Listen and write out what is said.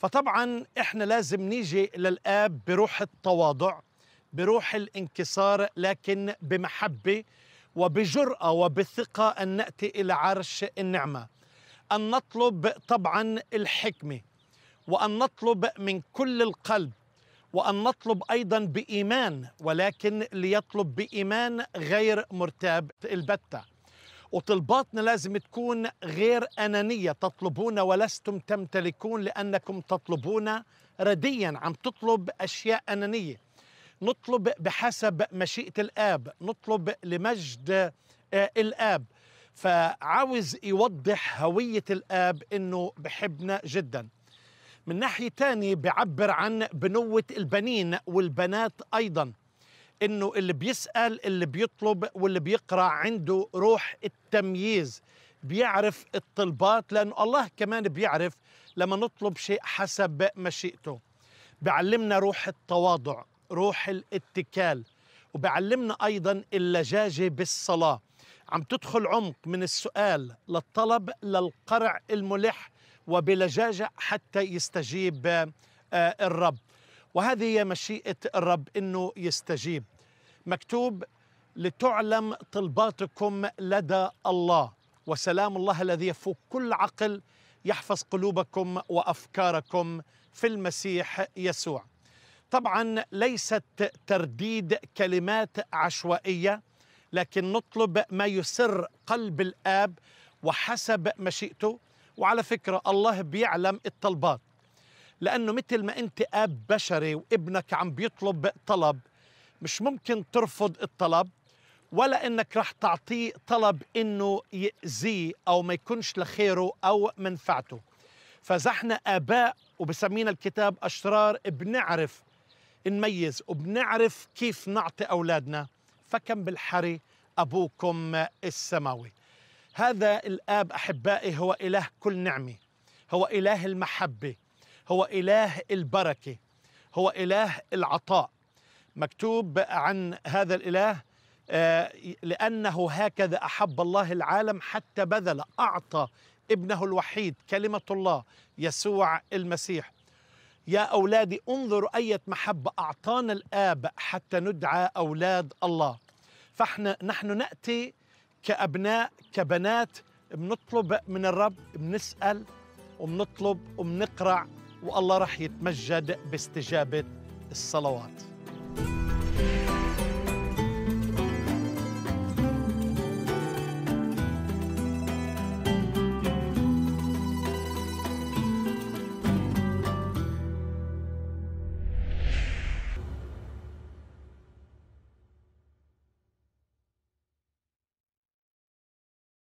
فطبعا احنا لازم نيجي للاب بروح التواضع بروح الانكسار لكن بمحبه وبجراه وبثقه ان ناتي الى عرش النعمه ان نطلب طبعا الحكمه وان نطلب من كل القلب وان نطلب ايضا بايمان ولكن ليطلب بايمان غير مرتاب البته وطلباتنا لازم تكون غير أنانية تطلبون ولستم تمتلكون لأنكم تطلبون رديا عم تطلب أشياء أنانية نطلب بحسب مشيئة الآب نطلب لمجد آه، الآب فعاوز يوضح هوية الآب إنه بحبنا جدا من ناحية تانية بعبر عن بنوة البنين والبنات أيضا انه اللي بيسال اللي بيطلب واللي بيقرا عنده روح التمييز بيعرف الطلبات لانه الله كمان بيعرف لما نطلب شيء حسب مشيئته بيعلمنا روح التواضع روح الاتكال وبعلمنا ايضا اللجاجه بالصلاه عم تدخل عمق من السؤال للطلب للقرع الملح وبلجاجه حتى يستجيب آه، الرب وهذه هي مشيئة الرب أنه يستجيب مكتوب لتعلم طلباتكم لدى الله وسلام الله الذي يفوق كل عقل يحفظ قلوبكم وأفكاركم في المسيح يسوع طبعا ليست ترديد كلمات عشوائية لكن نطلب ما يسر قلب الآب وحسب مشيئته وعلى فكرة الله بيعلم الطلبات لأنه مثل ما أنت أب بشري وابنك عم بيطلب طلب مش ممكن ترفض الطلب ولا انك رح تعطيه طلب انه يأذيه او ما يكونش لخيره او منفعته فزحنا اباء وبسمينا الكتاب اشرار بنعرف نميز وبنعرف كيف نعطي اولادنا فكم بالحري ابوكم السماوي هذا الاب احبائي هو اله كل نعمه هو اله المحبه هو إله البركة هو إله العطاء مكتوب عن هذا الإله آه، لأنه هكذا أحب الله العالم حتى بذل أعطى ابنه الوحيد كلمة الله يسوع المسيح يا أولادي انظروا أية محبة أعطانا الآب حتى ندعى أولاد الله فاحنا نحن نأتي كأبناء كبنات بنطلب من الرب بنسأل وبنطلب وبنقرع والله رح يتمجد باستجابة الصلوات